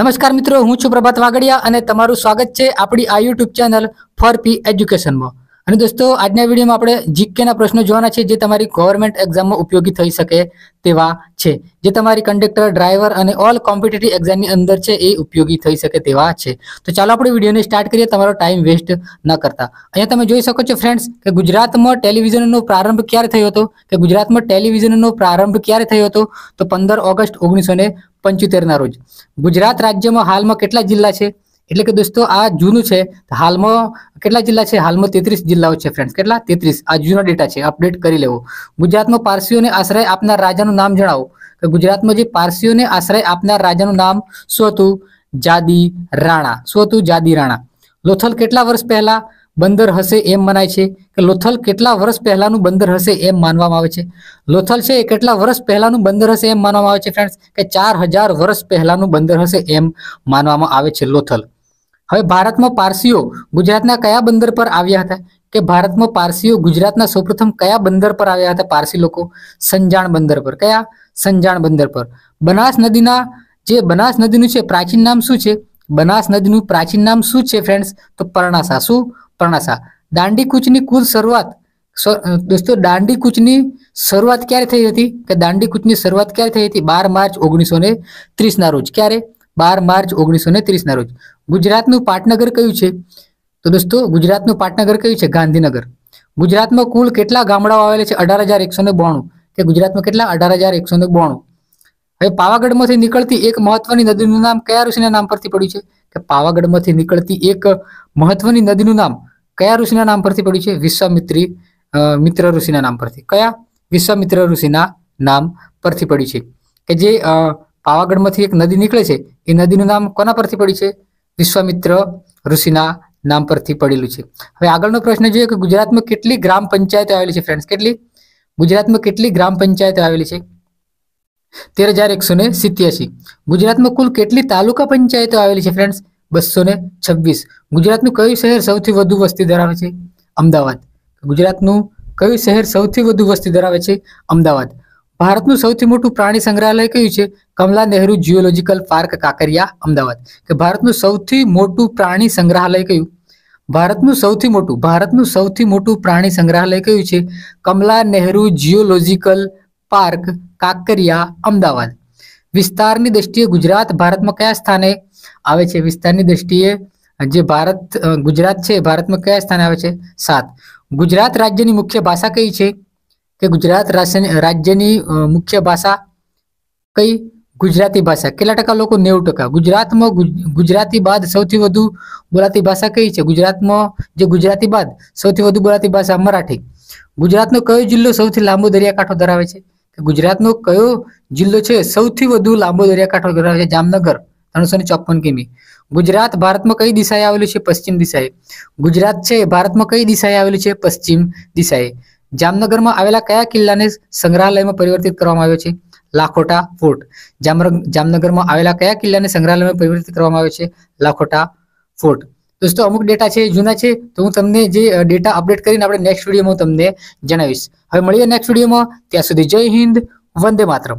નમસ્કાર મિત્રો હું છું પ્રભાત વાગડિયા અને તમારું સ્વાગત છે આપણી આ યુટ્યુબ ચેનલ ફોર પી એજ્યુકેશનમાં અને દોસ્તો આજના વિડીયોમાં આપણે જીકેના પ્રશ્નો જોવાના છે જે તમારી ગવર્મેન્ટ એક્ઝામમાં ઉપયોગી થઈ શકે તેવા છે જે તમારી કન્ડક્ટર ડ્રાઈવર અને ઓલ કોમ્પિટેટિવ એક્ઝામની અંદર છે એ ઉપયોગી થઈ શકે તેવા છે તો ચાલો આપણે વિડીયોને સ્ટાર્ટ કરીએ તમારો ટાઈમ વેસ્ટ ન કરતા અહીંયા તમે જોઈ શકો છો ફ્રેન્ડ્સ કે ગુજરાતમાં ટેલિવિઝનનો પ્રારંભ ક્યારે થયો હતો કે ગુજરાતમાં ટેલિવિઝનનો પ્રારંભ ક્યારે થયો હતો તો પંદર ઓગસ્ટ ઓગણીસો ને પંચોતેરના રોજ ગુજરાત રાજ્યમાં હાલમાં કેટલા જિલ્લા છે એટલે કે દોસ્તો આ જૂનું છે હાલમાં કેટલા જિલ્લા છે હાલમાં તેત્રીસ જિલ્લાઓ છે ફ્રેન્ડ્સ કેટલા તેત્રીસ આ જૂનો ડેટા છે અપડેટ કરી લેવો ગુજરાતમાં પારસીઓને આશ્રય આપનાર રાજાનું નામ જણાવો કે ગુજરાતમાં જે પારસીઓને આશ્રય આપનાર રાજાનું નામ શું હતું જાદી રાણા શું હતું જાદી રાણા લોથલ કેટલા વર્ષ પહેલા બંદર હશે એમ મનાય છે કે લોથલ કેટલા વર્ષ પહેલાનું બંદર હશે એમ માનવામાં આવે છે લોથલ છે એ કેટલા વર્ષ પહેલાનું બંદર હશે એમ માનવામાં આવે છે ફ્રેન્ડ્સ કે ચાર હજાર વર્ષ પહેલાનું બંદર હશે એમ માનવામાં આવે છે લોથલ હવે ભારતમાં પારસીઓ ગુજરાતના કયા બંદર પર આવ્યા હતા કે ભારતમાં પારસીઓ ગુજરાતના સૌપ્રથમ કયા બંદર પર આવ્યા હતા પારસી લોકો સંજાણ બંદર પર કયા સંજાણ બંદર પર બનાસ નદીના જે બનાસ નદીનું છે પ્રાચીન નામ શું છે બનાસ નદીનું પ્રાચીન નામ શું છે ફ્રેન્ડ્સ તો પરણાસા શું પરણાસા દાંડી કૂચની કુલ શરૂઆત દોસ્તો દાંડી કૂચની શરૂઆત ક્યારે થઈ હતી કે દાંડી કૂચની શરૂઆત ક્યારે થઈ હતી બાર માર્ચ ઓગણીસો ને ત્રીસના રોજ ક્યારે બાર માર્ચ ઓગણીસો ને ત્રીસના રોજ ગુજરાતનું પાટનગર કયું છે તો દોસ્તો ગુજરાતનું પાટનગર કયું છે ગાંધીનગર ગુજરાતમાં કુલ કેટલા ગામડાઓ આવેલા છે અઢાર હજાર એકસો ને બોણું કે ગુજરાતમાં કેટલા અઢાર હજાર એકસો ને બોણું હવે પાવાગઢમાંથી નીકળતી એક મહત્વની નદીનું નામ કયા ઋષિના નામ પરથી પડ્યું છે કે પાવાગઢમાંથી નીકળતી એક મહત્વની નદીનું નામ કયા ઋષિના નામ પરથી પડ્યું છે વિશ્વામિત્રી મિત્ર ઋષિના નામ પરથી કયા વિશ્વામિત્ર ઋષિના નામ પરથી પડ્યું છે કે જે પાવાગઢમાંથી એક નદી નીકળે છે એ નદીનું નામ કોના પરથી પડ્યું છે વિશ્વામિત્ર ઋષિના નામ પરથી પડેલું છે હવે આગળનો પ્રશ્ન જોઈએ કે ગુજરાતમાં કેટલી ગ્રામ પંચાયતો આવેલી છે ફ્રેન્ડ્સ કેટલી ગુજરાતમાં કેટલી ગ્રામ પંચાયતો આવેલી છે તેર હજાર એકસો ને સિત્યાસી ગુજરાતમાં કુલ કેટલી તાલુકા પંચાયતો આવેલી છે ફ્રેન્ડ્સ બસો ને છવ્વીસ ગુજરાતનું કયું શહેર સૌથી વધુ વસ્તી ધરાવે છે અમદાવાદ ગુજરાતનું કયું શહેર સૌથી વધુ વસ્તી ધરાવે છે અમદાવાદ ભારતનું સૌથી મોટું પ્રાણી સંગ્રહાલય કયું છે કમલા નહેરુ જિયોલોજીકલ પાર્ક કાંકરિયા અમદાવાદ કે ભારતનું સૌથી મોટું પ્રાણી સંગ્રહાલય કયું ભારતનું સૌથી મોટું ભારતનું સૌથી મોટું પ્રાણી સંગ્રહાલય કયું છે કમલા નહેરુ જિયોલોજીકલ પાર્ક કાંકરિયા અમદાવાદ વિસ્તારની દ્રષ્ટિએ ગુજરાત ભારતમાં કયા સ્થાને આવે છે વિસ્તારની દ્રષ્ટિએ જે ભારત ગુજરાત છે ભારતમાં કયા સ્થાને આવે છે સાત ગુજરાત રાજ્યની મુખ્ય ભાષા કઈ છે કે ગુજરાત રાજ્યની મુખ્ય ભાષા કઈ ગુજરાતી ભાષા કેટલા ટકા લોકો નેવું ટકા ગુજરાતમાં ગુજરાતી બાદ સૌથી વધુ બોલાતી ભાષા કઈ છે ગુજરાતમાં જે ગુજરાતી બાદ સૌથી વધુ બોલાતી ભાષા મરાઠી ગુજરાતનો કયો જિલ્લો સૌથી લાંબો દરિયાકાંઠો ધરાવે છે કે ગુજરાતનો કયો જિલ્લો છે સૌથી વધુ લાંબો દરિયાકાંઠો ધરાવે છે જામનગર ત્રણસો ને ચોપન કિમી ગુજરાત ભારતમાં કઈ દિશાએ આવેલું છે પશ્ચિમ દિશાએ ગુજરાત છે ભારતમાં કઈ દિશાએ આવેલું છે પશ્ચિમ દિશાએ જામનગરમાં આવેલા કયા કિલ્લાને સંગ્રહાલયમાં પરિવર્તિત કરવામાં આવ્યો છે લાખોટા ફોર્ટ જામનગરમાં આવેલા કયા કિલ્લાને સંગ્રહાલયમાં પરિવર્તિત કરવામાં આવ્યો છે લાખોટા ફોર્ટ દોસ્તો અમુક ડેટા છે જૂના છે તો હું તમને જે ડેટા અપડેટ કરીને આપણે નેક્સ્ટ વિડીયોમાં તમને જણાવીશ હવે મળીએ નેક્સ્ટ વિડીયોમાં ત્યાં સુધી જય હિન્દ વંદે માતરમ